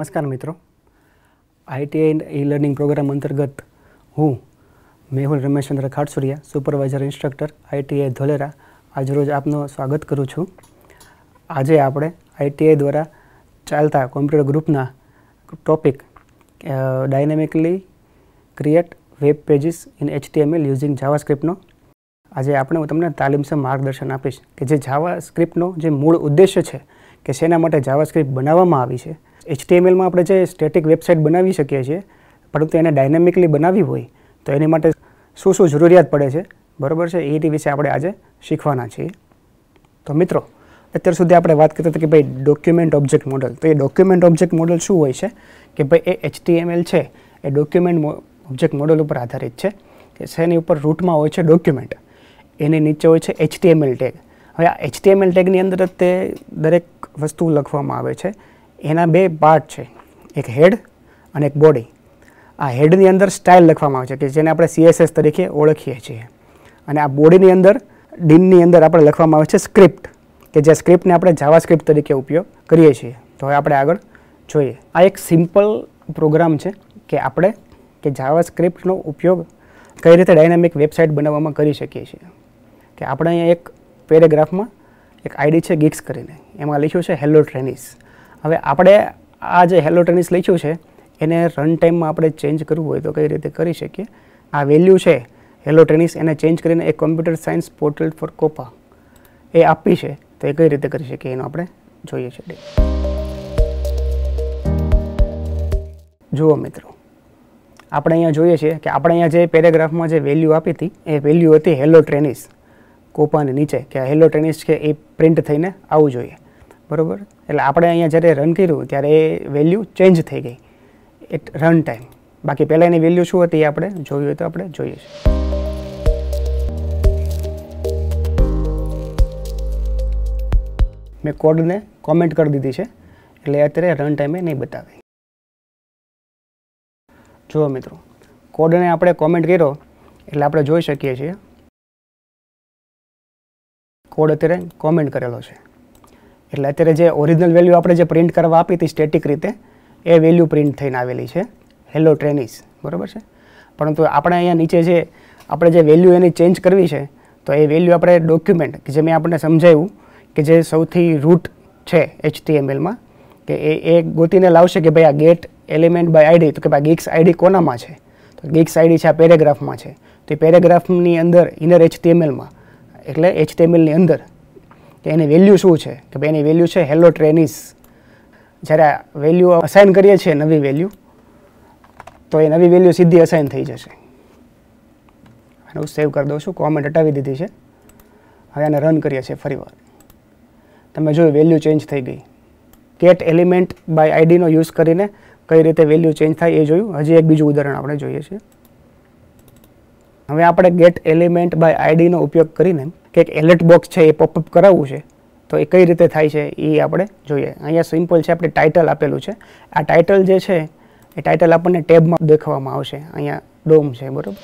નમસ્કાર મિત્રો ITI and E learning program અંતર્ગત હું Mehul Rameshchandra Khatsuriya supervisor instructor ITI Dholera આજરોજ આપનો સ્વાગત કરું છું આજે આપણે આઈટીઆઈ દ્વારા ચાલતા કોમ્પ્યુટર ગ્રુપના topic dynamically create web pages in HTML using જાવાસ્ક્રિપ્ટનો આજે આપણે હું તમને તાલીમસર માર્ગદર્શન આપીશ કે જે સ્ક્રિપ્ટનો જે મૂળ ઉદ્દેશ્ય છે કે શેના માટે જાવાસ્ક્રિપ્ટ બનાવવામાં આવી છે એચટીએમએલમાં આપણે જે સ્ટેટિક વેબસાઇટ બનાવી શકીએ છીએ પરંતુ એને ડાયનેમિકલી બનાવવી હોય તો એની માટે શું શું જરૂરિયાત પડે છે બરાબર છે એ વિશે આપણે આજે શીખવાના છીએ તો મિત્રો અત્યાર સુધી આપણે વાત કરતા હતા કે ભાઈ ડોક્યુમેન્ટ ઓબ્જેક્ટ મોડલ તો એ ડોક્યુમેન્ટ ઓબ્જેક્ટ મોડલ શું હોય છે કે ભાઈ એ એચટીએમએલ છે એ ડોક્યુમેન્ટ ઓબ્જેક્ટ મોડલ ઉપર આધારિત છે કે શેની ઉપર રૂટમાં હોય છે ડોક્યુમેન્ટ એની નીચે હોય છે એચટીએમએલ ટેગ હવે આ એચટીએમએલ ટેગની અંદર જ તે દરેક વસ્તુ લખવામાં આવે છે એના બે પાર્ટ છે એક હેડ અને એક બોડી આ હેડની અંદર સ્ટાઇલ લખવામાં આવે છે કે જેને આપણે સીએસએસ તરીકે ઓળખીએ છીએ અને આ બોડીની અંદર ડીનની અંદર આપણે લખવામાં આવે છે સ્ક્રિપ્ટ કે જે સ્ક્રિપ્ટને આપણે જાવા સ્ક્રિપ્ટ તરીકે ઉપયોગ કરીએ છીએ તો હવે આપણે આગળ જોઈએ આ એક સિમ્પલ પ્રોગ્રામ છે કે આપણે કે જાવા સ્ક્રિપ્ટનો ઉપયોગ કઈ રીતે ડાયનામિક વેબસાઇટ બનાવવામાં કરી શકીએ છીએ કે આપણે અહીંયા એક પેરેગ્રાફમાં એક આઈડી છે ગિક્સ કરીને એમાં લખ્યું છે હેલો ટ્રેનિસ હવે આપણે આ જે હેલો ટેનિસ લખ્યું છે એને રન ટાઈમમાં આપણે ચેન્જ કરવું હોય તો કઈ રીતે કરી શકીએ આ વેલ્યુ છે હેલો ટેનિસ એને ચેન્જ કરીને એ computer science portal for COPA એ આપી છે તો એ કઈ રીતે કરી શકીએ એનું આપણે જોઈએ છીએ જુઓ મિત્રો આપણે અહીંયા જોઈએ છીએ કે આપણે અહીંયા જે પેરેગ્રાફમાં જે વેલ્યુ આપી હતી એ વેલ્યુ હતી હેલો ટ્રેનિસ કોપાની નીચે કે હેલો ટ્રેનિસ છે એ પ્રિન્ટ થઈને આવવું જોઈએ બરાબર એટલે આપણે અહીંયા જ્યારે રન કર્યું ત્યારે એ વેલ્યુ ચેન્જ થઈ ગઈ એટ રન ટાઈમ બાકી પહેલાં એની વેલ્યુ શું હતી એ આપણે જોયું હોય તો આપણે જોઈએ છીએ મેં કોડને કોમેન્ટ કરી દીધી છે એટલે અત્યારે રન ટાઈમે નહીં બતાવે જુઓ મિત્રો કોડને આપણે કોમેન્ટ કર્યો એટલે આપણે જોઈ શકીએ છીએ કોડ અત્યારે કોમેન્ટ કરેલો છે એટલે અત્યારે જે ઓરિજિનલ વેલ્યુ આપણે જે પ્રિન્ટ કરવા આપી હતી સ્ટેટિક રીતે એ વેલ્યુ પ્રિન્ટ થઈને આવેલી છે હેલો ટ્રેનિસ બરાબર છે પરંતુ આપણે અહીંયા નીચે જે આપણે જે વેલ્યુ એની ચેન્જ કરવી છે તો એ વેલ્યુ આપણે ડોક્યુમેન્ટ કે જે મેં આપણને સમજાવ્યું કે જે સૌથી રૂટ છે એચટીએમએલમાં કે એ એ ગોતીને લાવશે કે ભાઈ આ ગેટ એલિમેન્ટ બાય આઈડી તો કે ભાઈ ગીક્સ આઈડી કોનામાં છે તો ગિક્સ આઈડી છે આ પેરેગ્રાફમાં છે તો એ પેરેગ્રાફની અંદર ઇનર એચટીએમએલમાં એટલે એચટીએમએલની અંદર કે એની વેલ્યુ શું છે કે ભાઈ એની વેલ્યુ છે હેલો ટ્રેનિસ જ્યારે વેલ્યુ અસાઇન કરીએ છીએ નવી વેલ્યુ તો એ નવી વેલ્યુ સીધી અસાઇન થઈ જશે અને હું સેવ કરી દઉં છું કોમેન્ટ હટાવી દીધી છે હવે આને રન કરીએ છીએ ફરીવાર તમે જોયું વેલ્યુ ચેન્જ થઈ ગઈ કેટ એલિમેન્ટ બાય આઈડીનો યુઝ કરીને કઈ રીતે વેલ્યુ ચેન્જ થાય એ જોયું હજી એક બીજું ઉદાહરણ આપણે જોઈએ છીએ હવે આપણે ગેટ એલિમેન્ટ બાય આઈડીનો ઉપયોગ કરીને કંઈક એલર્ટ બોક્સ છે એ પોપઅપ કરાવવું છે તો એ કઈ રીતે થાય છે એ આપણે જોઈએ અહીંયા સિમ્પલ છે આપણે ટાઇટલ આપેલું છે આ ટાઇટલ જે છે એ ટાઇટલ આપણને ટેબમાં દેખાવામાં આવશે અહીંયા ડોમ છે બરાબર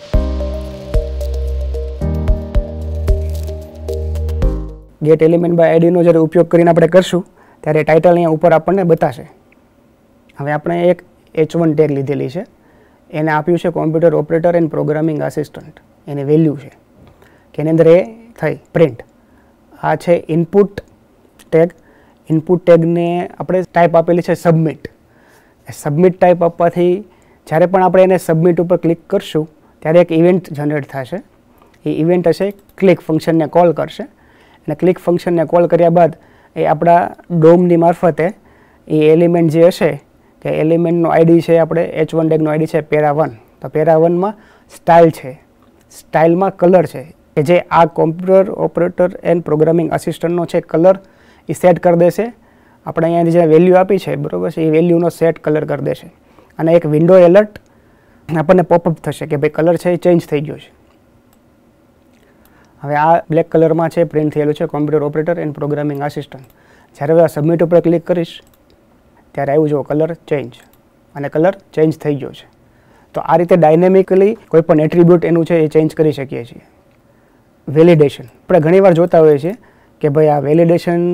ગેટ એલિમેન્ટ બાય આઈડીનો જ્યારે ઉપયોગ કરીને આપણે કરશું ત્યારે ટાઇટલ અહીંયા ઉપર આપણને બતાશે હવે આપણે એક એચ વન ટેગ લીધેલી છે એને આપ્યું છે computer operator and programming assistant એને વેલ્યુ છે કે એની અંદર એ થઈ પ્રિન્ટ આ છે ઇનપુટ ટેગ ઇનપુટ ટેગને આપણે ટાઈપ આપેલી છે સબમિટ સબમિટ ટાઈપ આપવાથી જ્યારે પણ આપણે એને સબમિટ ઉપર ક્લિક કરશું ત્યારે એક ઇવેન્ટ જનરેટ થશે એ ઇવેન્ટ હશે ક્લિક ફંક્શનને કોલ કરશે અને ક્લિક ફંક્શનને કોલ કર્યા બાદ એ આપણા ડોમની મારફતે એ એલિમેન્ટ જે હશે કે એલિમેન્ટનો આઈડી છે આપણે એચ વન ડેગનો આઈડી છે પેરા વન તો પેરા વનમાં સ્ટાઇલ છે સ્ટાઇલમાં કલર છે કે જે આ કોમ્પ્યુટર ઓપરેટર એન્ડ પ્રોગ્રામિંગ અસિસ્ટન્ટનો છે કલર એ સેટ કરી દેશે આપણે અહીંયા જે વેલ્યુ આપી છે બરાબર છે એ વેલ્યુનો સેટ કલર કરી દેશે અને એક વિન્ડો એલર્ટ આપણને પોપઅપ થશે કે ભાઈ કલર છે એ ચેન્જ થઈ ગયો છે હવે આ બ્લેક કલરમાં છે પ્રિન્ટ થયેલું છે computer operator and programming assistant જ્યારે હવે આ સબમિટ ઉપર ક્લિક કરીશ ત્યારે આવ્યું જો કલર ચેન્જ અને કલર ચેન્જ થઈ ગયો છે તો આ રીતે ડાયનેમિકલી કોઈ પણ એટ્રીબ્યુટ એનું છે એ ચેન્જ કરી શકીએ છીએ વેલિડેશન આપણે ઘણીવાર જોતા હોઈએ છીએ કે ભાઈ આ વેલિડેશન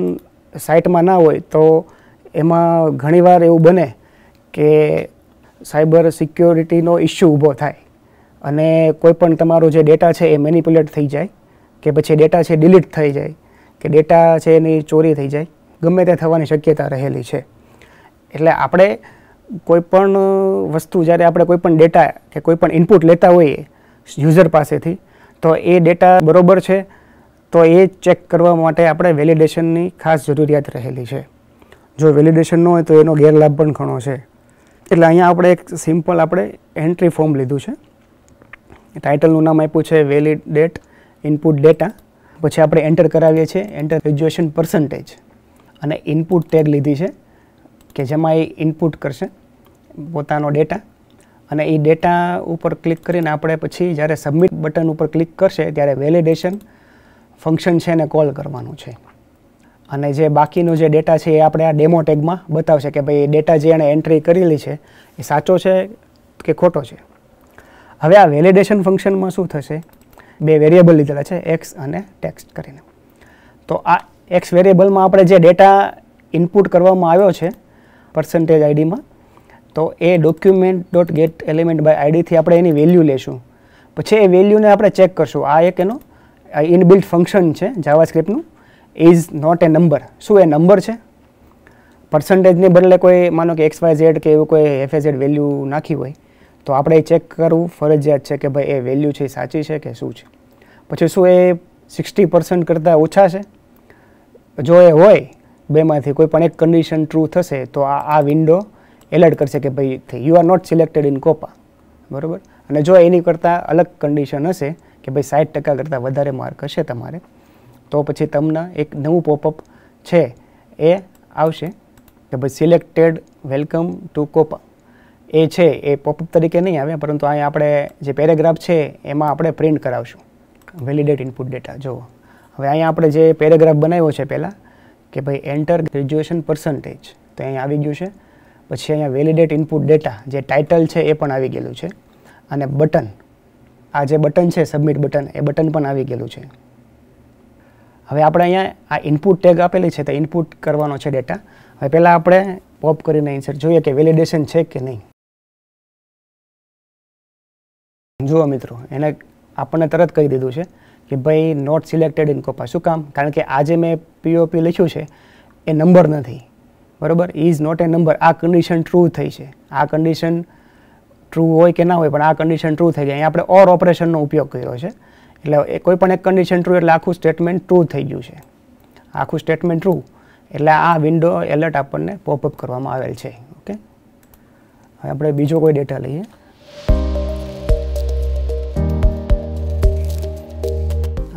સાઇટમાં ના હોય તો એમાં ઘણીવાર એવું બને કે સાયબર સિક્યોરિટીનો ઇસ્યુ ઊભો થાય અને કોઈ પણ તમારો જે ડેટા છે એ મેનિપ્યુલેટ થઈ જાય કે પછી ડેટા છે ડિલીટ થઈ જાય કે ડેટા છે એની ચોરી થઈ જાય ગમે તે થવાની શક્યતા રહેલી છે એટલે આપણે કોઈપણ વસ્તુ જ્યારે આપણે કોઈપણ ડેટા કે કોઈપણ ઇનપુટ લેતા હોઈએ યુઝર પાસેથી તો એ ડેટા બરાબર છે તો એ ચેક કરવા માટે આપણે વેલિડેશનની ખાસ જરૂરિયાત રહેલી છે જો વેલિડેશન ન હોય તો એનો ગેરલાભ પણ ઘણો છે એટલે અહીંયા આપણે એક સિમ્પલ આપણે એન્ટ્રી ફોર્મ લીધું છે ટાઇટલનું નામ આપ્યું છે વેલિડેટ ઇનપુટ ડેટા પછી આપણે એન્ટર કરાવીએ છીએ એન્ટર ગ્રેજ્યુએશન પર્સન્ટેજ અને ઇનપુટ ટેગ લીધી છે કે જેમાં એ ઇનપુટ કરશે પોતાનો ડેટા અને એ ડેટા ઉપર ક્લિક કરીને આપણે પછી જ્યારે સબમિટ બટન ઉપર ક્લિક કરશે ત્યારે વેલિડેશન ફંક્શન છે એને કોલ કરવાનું છે અને જે બાકીનો જે ડેટા છે એ આપણે આ ડેમો ટેગમાં બતાવશે કે ભાઈ ડેટા જે એણે એન્ટ્રી કરેલી છે એ સાચો છે કે ખોટો છે હવે આ વેલિડેશન ફંક્શનમાં શું થશે બે વેરિયેબલ લીધેલા છે એક્સ અને ટેક્સ્ટ કરીને તો આ એક્સ વેરિયેબલમાં આપણે જે ડેટા ઇનપુટ કરવામાં આવ્યો છે પર્સન્ટેજ આઈડીમાં તો એ document dot get element by આઈડીથી આપણે એની વેલ્યુ લેશું પછી એ વેલ્યુને આપણે ચેક કરશું આ એક એનો ઇનબિલ્ટ ફંક્શન છે જાવાસ્ક્રિપ્ટનું ઇઝ નોટ એ નંબર શું એ નંબર છે પર્સન્ટેજને બદલે કોઈ માનો કે એક્સ વાય ઝેડ કે એવું કોઈ એફ ઝેડ વેલ્યુ નાખી હોય તો આપણે ચેક કરવું ફરજિયાત છે કે ભાઈ એ વેલ્યુ છે સાચી છે કે શું છે પછી શું એ સિક્સટી પર્સન્ટ કરતાં ઓછા છે જો એ હોય બેમાંથી કોઈ પણ એક કન્ડિશન ટ્રુ થશે તો આ આ વિન્ડો એલર્ટ કરશે કે ભાઈ you are not selected in COPA બરાબર અને જો એની કરતાં અલગ કન્ડિશન હશે કે ભાઈ સાઠ ટકા કરતાં વધારે માર્ક હશે તમારે તો પછી તમને એક નવું પોપઅપ છે એ આવશે કે ભાઈ સિલેક્ટેડ વેલકમ ટુ કોપા એ છે એ પોપઅપ તરીકે નહીં આવે પરંતુ અહીંયા આપણે જે પેરેગ્રાફ છે એમાં આપણે પ્રિન્ટ કરાવશું વેલિડેટ ઇનપુટ ડેટા જુઓ હવે અહીંયા આપણે જે પેરેગ્રાફ બનાવ્યો છે પહેલાં કે ભાઈ એન્ટર ગ્રેજ્યુએશન પર્સન્ટેજ તો અહીંયા આવી ગયું છે પછી અહીંયા વેલિડેટ ઇનપુટ ડેટા જે ટાઇટલ છે એ પણ આવી ગયેલું છે અને બટન આ જે બટન છે સબમિટ બટન એ બટન પણ આવી ગયેલું છે હવે આપણે અહીંયા આ ઇનપુટ ટેગ આપેલી છે તો ઇનપુટ કરવાનો છે ડેટા હવે પહેલાં આપણે પોપ કરીને ઇન્સર્ટ જોઈએ કે વેલિડેશન છે કે નહીં જુઓ મિત્રો એને આપણને તરત કહી દીધું છે કે ભાઈ નોટ સિલેક્ટેડ ઇન કોપા શું કામ કારણ કે આજે મેં પીઓપી લખ્યું છે એ નંબર નથી બરાબર ઇઝ નોટ એ નંબર આ કન્ડિશન ટ્રુ થઈ છે આ કન્ડિશન ટ્રુ હોય કે ના હોય પણ આ કન્ડિશન ટ્રુ થઈ ગઈ અહીંયા આપણે ઓર ઓપરેશનનો ઉપયોગ કર્યો છે એટલે એ કોઈ પણ એક કન્ડિશન ટ્રુ એટલે આખું સ્ટેટમેન્ટ ટ્રુ થઈ ગયું છે આખું સ્ટેટમેન્ટ ટ્રુ એટલે આ વિન્ડો એલર્ટ આપણને પોપઅપ કરવામાં આવેલ છે ઓકે હવે આપણે બીજો કોઈ ડેટા લઈએ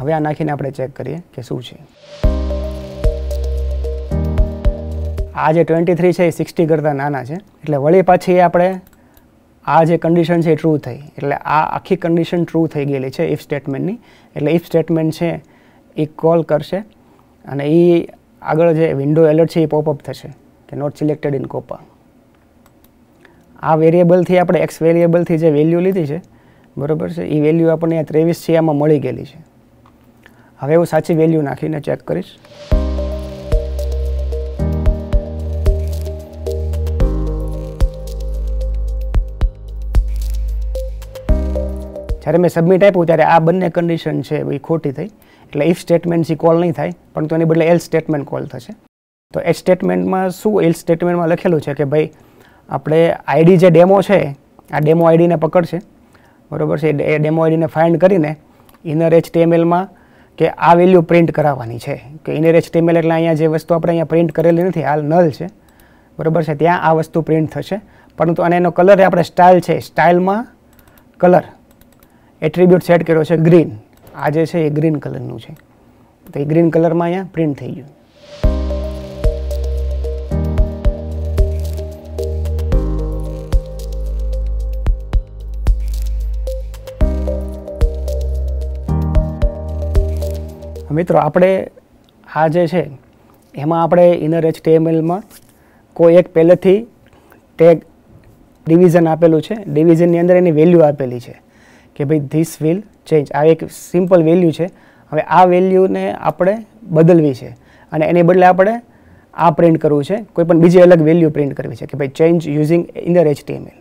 હવે આ નાખીને આપણે ચેક કરીએ કે શું છે આ જે ટ્વેન્ટી થ્રી છે એ સિક્સટી કરતાં નાના છે એટલે વળી પાછી આપણે આ જે કન્ડિશન છે એ ટ્રુ થઈ એટલે આ આખી કન્ડિશન ટ્રુ થઈ ગયેલી છે ઇફ સ્ટેટમેન્ટની એટલે ઇફ સ્ટેટમેન્ટ છે એ કોલ કરશે અને એ આગળ જે વિન્ડો એલર્ટ છે એ પોપઅપ થશે કે નોટ સિલેક્ટેડ ઇન કોપા આ વેરિયેબલથી આપણે એક્સ વેરિયેબલથી જે વેલ્યુ લીધી છે બરાબર છે એ વેલ્યુ આપણને ત્રેવીસ છે આમાં મળી ગયેલી છે હવે હું સાચી વેલ્યુ નાખીને ચેક કરીશ જ્યારે મેં સબમિટ આપ્યું ત્યારે આ બંને કન્ડિશન છે એ ખોટી થઈ એટલે ઇફ સ્ટેટમેન્ટથી કોલ નહીં થાય પરંતુ એની બદલે એલ સ્ટેટમેન્ટ કોલ થશે તો એ સ્ટેટમેન્ટમાં શું એલ સ્ટેટમેન્ટમાં લખેલું છે કે ભાઈ આપણે આઈડી જે ડેમો છે આ ડેમો આઈડીને પકડશે બરાબર છે એ ડેમો આઈડીને ફાઇન્ડ કરીને ઇનર એચ ટેમએલમાં કે આ વેલ્યુ પ્રિન્ટ કરાવવાની છે કે ઇનર એચટીએમએલ એટલે અહીંયા જે વસ્તુ આપણે અહીંયા પ્રિન્ટ કરેલી નથી હાલ નલ છે બરાબર છે ત્યાં આ વસ્તુ પ્રિન્ટ થશે પરંતુ અને એનો કલર આપણે સ્ટાઇલ છે સ્ટાઇલમાં કલર એટ્રીબ્યુટ સેટ કર્યો છે ગ્રીન આ જે છે એ ગ્રીન કલરનું છે તો એ ગ્રીન કલરમાં અહીંયા પ્રિન્ટ થઈ ગયું મિત્રો આપણે આ જે છે એમાં આપણે ઇનર એચટીએમએલમાં કોઈ એક પહેલેથી ટેગ ડિવિઝન આપેલું છે ડિવિઝનની અંદર એની વેલ્યુ આપેલી છે કે ભાઈ ધીસ વિલ ચેન્જ આ એક સિમ્પલ વેલ્યુ છે હવે આ વેલ્યુને આપણે બદલવી છે અને એને બદલે આપણે આ પ્રિન્ટ કરવું છે કોઈ પણ બીજી અલગ વેલ્યુ પ્રિન્ટ કરવી છે કે ભાઈ ચેન્જ યુઝિંગ ઇનર એચટીએમએલ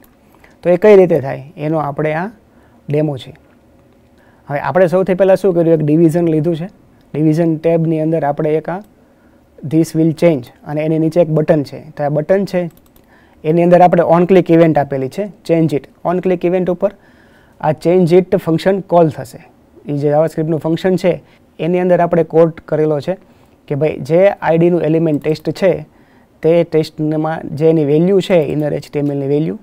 તો એ કઈ રીતે થાય એનો આપણે આ ડેમો છે હવે આપણે સૌથી પહેલાં શું કર્યું એક ડિવિઝન લીધું છે ડિવિઝન ટેબની અંદર આપણે એક આ ધીસ વિલ ચેન્જ અને એની નીચે એક બટન છે તો આ બટન છે એની અંદર આપણે ઓન ક્લિક ઇવેન્ટ આપેલી છે change it on click event ઉપર આ ચેન્જ ઇટ ફંક્શન કોલ થશે એ જે જાવાસ્ક્રિપ્ટનું ફંક્શન છે એની અંદર આપણે કોડ કરેલો છે કે ભાઈ જે આઈડીનું એલિમેન્ટ ટેસ્ટ છે તે ટેસ્ટમાં જે એની વેલ્યુ છે ઇનર એચ ટી એચટીએમએલની વેલ્યુ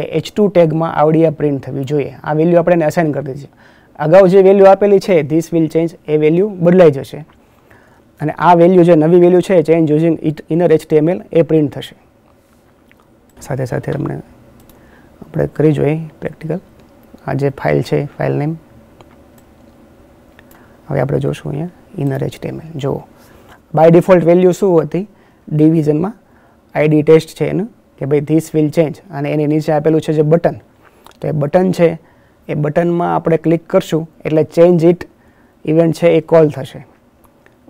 એ એચ ટુ ટેગમાં આવડિયા પ્રિન્ટ થવી જોઈએ આ વેલ્યુ આપણે એને અસાઇન કરી દીધી છે અગાઉ જે વેલ્યુ આપેલી છે ધીસ વિલ ચેન્જ એ વેલ્યુ બદલાઈ જશે અને આ વેલ્યુ જે નવી વેલ્યુ છે change using it inner HTML એ પ્રિન્ટ થશે સાથે સાથે તમને આપણે કરી જોઈએ પ્રેક્ટિકલ આ જે ફાઇલ છે ફાઇલ નેમ હવે આપણે જોશું અહીંયા ઇનર એચટીએમએલ જુઓ બાય ડિફોલ્ટ વેલ્યુ શું હતી ડિવિઝનમાં આઈડી ટેસ્ટ છે એનું કે ભાઈ ધીસ વિલ ચેન્જ અને એની નીચે આપેલું છે જે બટન તો એ બટન છે એ બટનમાં આપણે ક્લિક કરશું એટલે ચેન્જ ઇટ ઇવેન્ટ છે એ કોલ થશે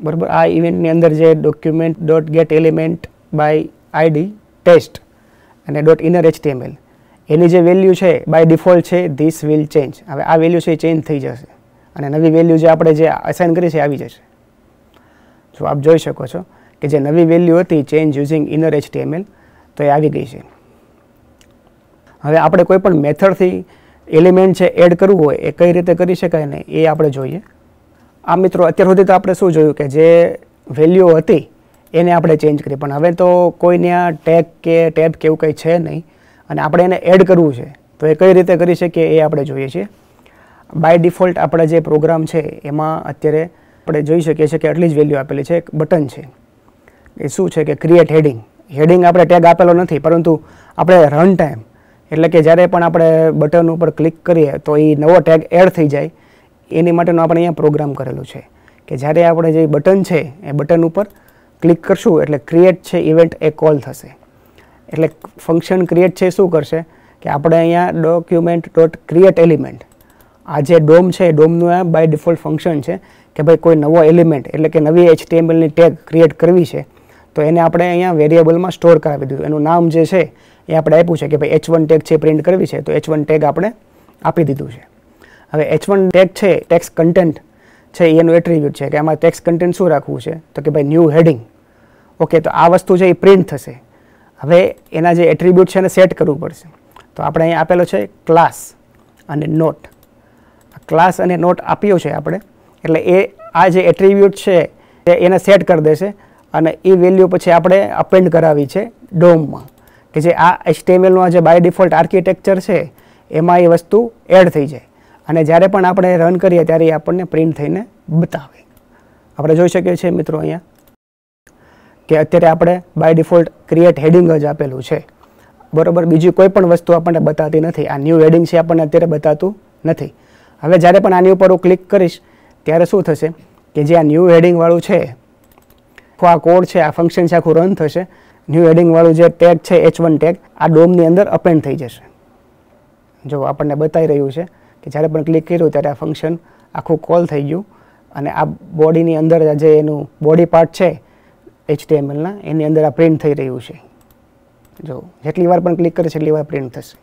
બરાબર આ ઇવેન્ટની અંદર જે document dot get element by ID test અને ડોટ ઇનર એચટીએમએલ એની જે વેલ્યુ છે બાય ડિફોલ્ટ છે ધીસ વિલ ચેન્જ હવે આ વેલ્યુ છે એ ચેન્જ થઈ જશે અને નવી વેલ્યુ જે આપણે જે અસાઇન કરી છે આવી જશે જો આપ જોઈ શકો છો કે જે નવી વેલ્યુ હતી ચેન્જ યુઝિંગ ઇનર એચટીએમએલ તો એ આવી ગઈ છે હવે આપણે કોઈ પણ મેથડથી એલિમેન્ટ છે એડ કરવું હોય એ કઈ રીતે કરી શકાય ને એ આપણે જોઈએ આ મિત્રો અત્યાર સુધી તો આપણે શું જોયું કે જે વેલ્યુ હતી એને આપણે ચેન્જ કરી પણ હવે તો કોઈને આ ટેગ કે ટેબ કે એવું કંઈ છે નહીં અને આપણે એને એડ કરવું છે તો એ કઈ રીતે કરી શકીએ એ આપણે જોઈએ છીએ બાય ડિફોલ્ટ આપણા જે પ્રોગ્રામ છે એમાં અત્યારે આપણે જોઈ શકીએ છીએ કે આટલી જ વેલ્યુ આપેલી છે એક બટન છે એ શું છે કે ક્રિએટ હેડિંગ હેડિંગ આપણે ટેગ આપેલો નથી પરંતુ આપણે રન ટાઈમ એટલે કે જ્યારે પણ આપણે બટન ઉપર ક્લિક કરીએ તો એ નવો ટેગ એડ થઈ જાય એની માટેનો આપણે અહીંયા પ્રોગ્રામ કરેલો છે કે જ્યારે આપણે જે બટન છે એ બટન ઉપર ક્લિક કરશું એટલે ક્રિએટ છે ઇવેન્ટ એ કોલ થશે એટલે ફંક્શન ક્રિએટ છે શું કરશે કે આપણે અહીંયા ડોક્યુમેન્ટ ડોટ ક્રિએટ એલિમેન્ટ આ જે ડોમ છે ડોમનું આ બાય ડિફોલ્ટ ફંક્શન છે કે ભાઈ કોઈ નવો એલિમેન્ટ એટલે કે નવી એચટીએમએલની ટેગ ક્રિએટ કરવી છે તો એને આપણે અહીંયા વેરિયેબલમાં સ્ટોર કરાવી દીધું એનું નામ જે છે એ આપણે આપ્યું છે કે ભાઈ એચ વન ટેગ છે પ્રિન્ટ કરવી છે તો એચ વન ટેગ આપણે આપી દીધું છે હવે એચ વન ટેગ છે ટેક્સ કન્ટેન્ટ છે એનું એટ્રીબ્યુટ છે કે આમાં ટેક્સ કન્ટેન્ટ શું રાખવું છે તો કે ભાઈ ન્યૂ હેડિંગ ઓકે તો આ વસ્તુ છે એ પ્રિન્ટ થશે હવે એના જે એટ્રીબ્યુટ છે એને સેટ કરવું પડશે તો આપણે અહીં આપેલો છે ક્લાસ અને નોટ ક્લાસ અને નોટ આપ્યો છે આપણે એટલે એ આ જે એટ્રીબ્યુટ છે એને સેટ કરી દેશે અને એ વેલ્યુ પછી આપણે અપેન્ડ કરાવી છે ડોમમાં કે જે આ એચટીએમએલનું આ જે બાય ડિફોલ્ટ આર્કિટેક્ચર છે એમાં એ વસ્તુ એડ થઈ જાય અને જ્યારે પણ આપણે રન કરીએ ત્યારે એ આપણને પ્રિન્ટ થઈને બતાવે આપણે જોઈ શકીએ છીએ મિત્રો અહીંયા કે અત્યારે આપણે બાય ડિફોલ્ટ ક્રિએટ હેડિંગ જ આપેલું છે બરોબર બીજી કોઈ પણ વસ્તુ આપણને બતાતી નથી આ ન્યૂ હેડિંગ છે આપણને અત્યારે બતાતું નથી હવે જ્યારે પણ આની ઉપર હું ક્લિક કરીશ ત્યારે શું થશે કે જે આ ન્યૂ હેડિંગવાળું છે આખો આ કોડ છે આ ફંક્શન છે આખું રન થશે ન્યૂ હેડિંગવાળું જે ટેગ છે એચ વન ટેગ આ ડોમની અંદર અપેન્ડ થઈ જશે જો આપણને બતાવી રહ્યું છે કે જ્યારે પણ ક્લિક કર્યું ત્યારે આ ફંક્શન આખું કોલ થઈ ગયું અને આ બોડીની અંદર જે એનું બોડી પાર્ટ છે એચટીએમએલના એની અંદર આ પ્રિન્ટ થઈ રહ્યું છે જો જેટલી વાર પણ ક્લિક કરે છે એટલી વાર પ્રિન્ટ થશે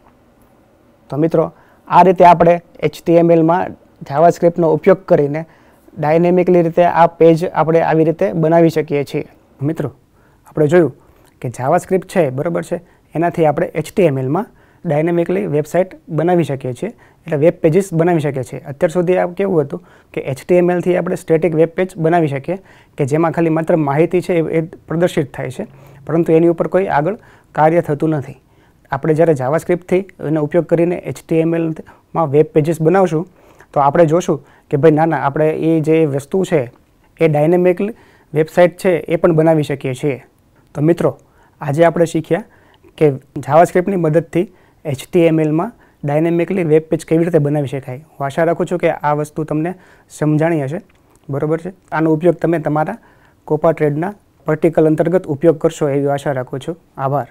તો મિત્રો આ રીતે આપણે એચટીએમએલમાં જાવાસ્ક્રિપ્ટનો ઉપયોગ કરીને ડાયનેમિકલી રીતે આ પેજ આપણે આવી રીતે બનાવી શકીએ છીએ મિત્રો આપણે જોયું કે જાવા જાવાસ્ક્રિપ્ટ છે બરાબર છે એનાથી આપણે એચટીએમએલમાં ડાયનેમિકલી વેબસાઇટ બનાવી શકીએ છીએ એટલે વેબ પેજીસ બનાવી શકીએ છીએ અત્યાર સુધી આ કેવું હતું કે એચટીએમએલથી આપણે સ્ટેટિક વેબ પેજ બનાવી શકીએ કે જેમાં ખાલી માત્ર માહિતી છે એ પ્રદર્શિત થાય છે પરંતુ એની ઉપર કોઈ આગળ કાર્ય થતું નથી આપણે જ્યારે જાવા સ્ક્રિપ્ટથી એનો ઉપયોગ કરીને એચટીએમએલમાં વેબ પેજીસ બનાવશું તો આપણે જોશું કે ભાઈ ના ના આપણે એ જે વસ્તુ છે એ ડાયનેમિકલી વેબસાઇટ છે એ પણ બનાવી શકીએ છીએ તો મિત્રો આજે આપણે શીખ્યા કે જાવાસ્ક્રિપ્ટની મદદથી એચટીએમએલમાં ડાયનેમિકલી વેબ પેજ કેવી રીતે બનાવી શકાય હું આશા રાખું છું કે આ વસ્તુ તમને સમજાણી હશે બરોબર છે આનો ઉપયોગ તમે તમારા કોપા ટ્રેડના પર્ટિકલ અંતર્ગત ઉપયોગ કરશો એવી આશા રાખું છું આભાર